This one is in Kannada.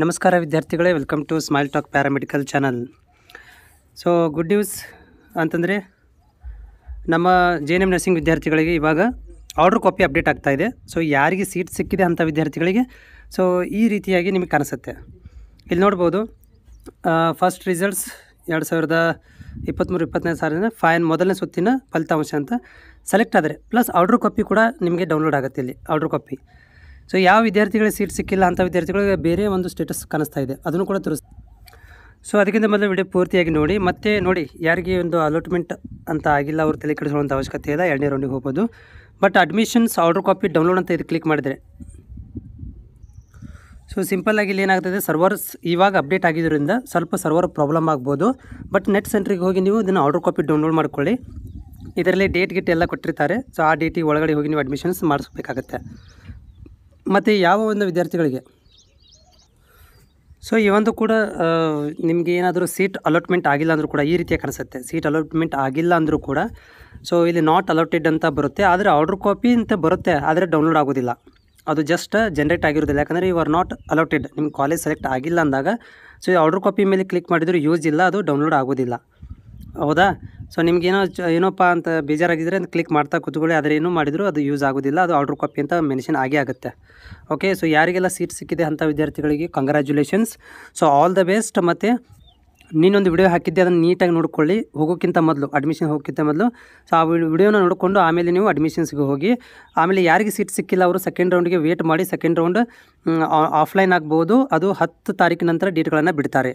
ನಮಸ್ಕಾರ ವಿದ್ಯಾರ್ಥಿಗಳೇ welcome to Smile Talk paramedical channel so good news ಅಂತಂದರೆ ನಮ್ಮ ಜೆ ಎನ್ ಎಮ್ ನರ್ಸಿಂಗ್ ವಿದ್ಯಾರ್ಥಿಗಳಿಗೆ ಇವಾಗ ಆರ್ಡ್ರ್ ಕಾಪಿ ಅಪ್ಡೇಟ್ ಆಗ್ತಾ ಇದೆ ಸೊ ಯಾರಿಗೆ ಸೀಟ್ ಸಿಕ್ಕಿದೆ ಅಂಥ ವಿದ್ಯಾರ್ಥಿಗಳಿಗೆ ಸೊ ಈ ರೀತಿಯಾಗಿ ನಿಮಗೆ ಕಾಣಿಸುತ್ತೆ ಇಲ್ಲಿ ನೋಡ್ಬೋದು ಫಸ್ಟ್ ರಿಸಲ್ಟ್ಸ್ ಎರಡು ಸಾವಿರದ ಇಪ್ಪತ್ತ್ಮೂರು ಇಪ್ಪತ್ತನೇ ಸಾವಿರದ ಫೈನ್ ಮೊದಲನೇ ಸುತ್ತಿನ ಫಲಿತಾಂಶ ಅಂತ ಸೆಲೆಕ್ಟ್ ಆದರೆ ಪ್ಲಸ್ ಆರ್ಡ್ರ್ ಕಾಪಿ ಕೂಡ ನಿಮಗೆ ಡೌನ್ಲೋಡ್ ಆಗುತ್ತೆ ಇಲ್ಲಿ ಆರ್ಡ್ರ್ ಕಾಪಿ ಸೊ ಯಾವ ವಿದ್ಯಾರ್ಥಿಗಳಿಗೆ ಸೀಟ್ ಸಿಕ್ಕಿಲ್ಲ ಅಂಥ ವಿದ್ಯಾರ್ಥಿಗಳಿಗೆ ಬೇರೆ ಒಂದು ಸ್ಟೇಟಸ್ ಕಾಣಿಸ್ತಾ ಇದೆ ಅದನ್ನು ಕೂಡ ತೋರಿಸ್ ಸೊ ಅದಕ್ಕಿಂತ ಮೊದಲು ವಿಡಿಯೋ ಪೂರ್ತಿಯಾಗಿ ನೋಡಿ ಮತ್ತೆ ನೋಡಿ ಯಾರಿಗೆ ಒಂದು ಅಲಾಟ್ಮೆಂಟ್ ಅಂತ ಆಗಿಲ್ಲ ಅವ್ರು ತಲೆ ಕೆಡಿಸುವಂಥ ಅವಶ್ಯಕತೆ ಇಲ್ಲ ಎರಡನೇ ರೌಂಡಿಗೆ ಹೋಗ್ಬೋದು but admissions order copy download ಅಂತ ಇದು ಕ್ಲಿಕ್ ಮಾಡಿದರೆ ಸೊ ಸಿಂಪಲ್ಲಾಗಿ ಇಲ್ಲಿ ಏನಾಗ್ತದೆ ಸರ್ವರ್ಸ್ ಇವಾಗ ಅಪ್ಡೇಟ್ ಆಗಿದ್ದರಿಂದ ಸ್ವಲ್ಪ ಸರ್ವರ್ ಪ್ರಾಬ್ಲಮ್ ಆಗ್ಬೋದು ಬಟ್ ನೆಟ್ ಸೆಂಟ್ರಿಗೆ ಹೋಗಿ ನೀವು ಇದನ್ನು ಆರ್ಡರ್ ಕಾಪಿ ಡೌನ್ಲೋಡ್ ಮಾಡ್ಕೊಳ್ಳಿ ಇದರಲ್ಲಿ ಡೇಟ್ ಗಿಟ್ ಎಲ್ಲ ಕೊಟ್ಟಿರ್ತಾರೆ ಸೊ ಆ ಡೇಟಿಗೆ ಒಳಗಡೆ ಹೋಗಿ ನೀವು ಅಡ್ಮಿಷನ್ಸ್ ಮಾಡಿಸ್ಬೇಕಾಗತ್ತೆ ಮತ್ತು ಯಾವ ಒಂದು ವಿದ್ಯಾರ್ಥಿಗಳಿಗೆ ಸೊ ಈ ಒಂದು ಕೂಡ ನಿಮಗೆ ಏನಾದರೂ ಸೀಟ್ ಅಲಾಟ್ಮೆಂಟ್ ಆಗಿಲ್ಲ ಅಂದರೂ ಕೂಡ ಈ ರೀತಿಯ ಕಾಣಿಸುತ್ತೆ ಸೀಟ್ ಅಲಾಟ್ಮೆಂಟ್ ಆಗಿಲ್ಲ ಅಂದರೂ ಕೂಡ ಸೊ ಇಲ್ಲಿ ನಾಟ್ ಅಲಾಟೆಡ್ ಅಂತ ಬರುತ್ತೆ ಆದರೆ ಆರ್ಡ್ರ್ ಕಾಪಿ ಅಂತ ಬರುತ್ತೆ ಆದರೆ ಡೌನ್ಲೋಡ್ ಆಗೋದಿಲ್ಲ ಅದು ಜಸ್ಟ್ ಜನ್ರೇಟ್ ಆಗಿರೋದಿಲ್ಲ ಯಾಕಂದರೆ ಯು ಆರ್ ನಾಟ್ ಅಲಾಟೆಡ್ ನಿಮ್ಮ ಕಾಲೇಜ್ ಸೆಲೆಕ್ಟ್ ಆಗಿಲ್ಲ ಅಂದಾಗ ಸೊ ಈ ಆರ್ಡ್ರ್ ಕಾಪಿ ಮೇಲೆ ಕ್ಲಿಕ್ ಮಾಡಿದರೂ ಯೂಸ್ ಇಲ್ಲ ಅದು ಡೌನ್ಲೋಡ್ ಆಗೋದಿಲ್ಲ ಹೌದಾ ಸೊ ಏನೋ ಏನೋಪ್ಪ ಅಂತ ಬೇಜಾರಾಗಿದ್ದರೆ ಕ್ಲಿಕ್ ಮಾಡ್ತಾ ಕೂತ್ಕೊಳ್ಳಿ ಆದರೆ ಏನೂ ಮಾಡಿದರೂ ಅದು ಯೂಸ್ ಆಗೋದಿಲ್ಲ ಅದು ಆರ್ಡ್ರ್ ಕಾಪಿ ಅಂತ ಮೆನ್ಷನ್ ಆಗೇ ಆಗುತ್ತೆ ಓಕೆ ಸೊ ಯಾರಿಗೆಲ್ಲ ಸೀಟ್ ಸಿಕ್ಕಿದೆ ಅಂಥ ವಿದ್ಯಾರ್ಥಿಗಳಿಗೆ congratulations so all the best ಮತ್ತು ನೀನೊಂದು ವಿಡಿಯೋ ಹಾಕಿದ್ದೆ ಅದನ್ನು ನೀಟಾಗಿ ನೋಡ್ಕೊಳ್ಳಿ ಹೋಗೋಕ್ಕಿಂತ ಮೊದಲು ಅಡ್ಮಿಷನ್ ಹೋಗೋಕ್ಕಿಂತ ಮೊದಲು ಸೊ ಆ ವಿಡಿಯೋನ ನೋಡಿಕೊಂಡು ಆಮೇಲೆ ನೀವು ಅಡ್ಮಿಷನ್ಸ್ಗೆ ಹೋಗಿ ಆಮೇಲೆ ಯಾರಿಗೆ ಸೀಟ್ ಸಿಕ್ಕಿಲ್ಲ ಅವರು ಸೆಕೆಂಡ್ ರೌಂಡ್ಗೆ ವೇಟ್ ಮಾಡಿ ಸೆಕೆಂಡ್ ರೌಂಡ್ ಆಫ್ಲೈನ್ ಆಗ್ಬೋದು ಅದು ಹತ್ತು ತಾರೀಕಿನ ನಂತರ ಡೇಟ್ಗಳನ್ನು ಬಿಡ್ತಾರೆ